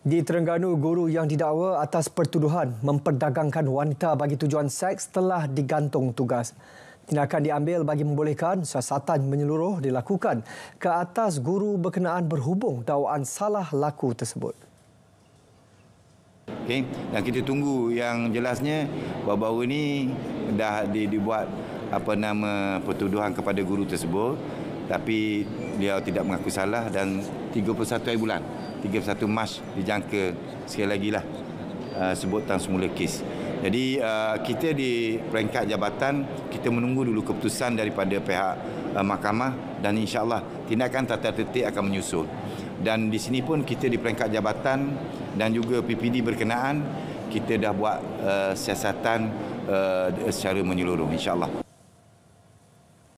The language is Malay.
Di Terengganu, guru yang didakwa atas pertuduhan memperdagangkan wanita bagi tujuan seks telah digantung tugas. Tindakan diambil bagi membolehkan siasatan menyeluruh dilakukan ke atas guru berkenaan berhubung dakwaan salah laku tersebut. Okay. Dan kita tunggu yang jelasnya baru-baru ini dah dibuat apa nama pertuduhan kepada guru tersebut tapi dia tidak mengaku salah dan 31 hari bulan 31 Mac dijangka sekali lagi lah uh, sebutan semula kes. Jadi uh, kita di peringkat jabatan kita menunggu dulu keputusan daripada pihak uh, mahkamah dan insyaAllah tindakan tata tertib akan menyusul. Dan di sini pun kita di peringkat jabatan dan juga PPD berkenaan kita dah buat uh, siasatan uh, secara menyeluruh insyaAllah.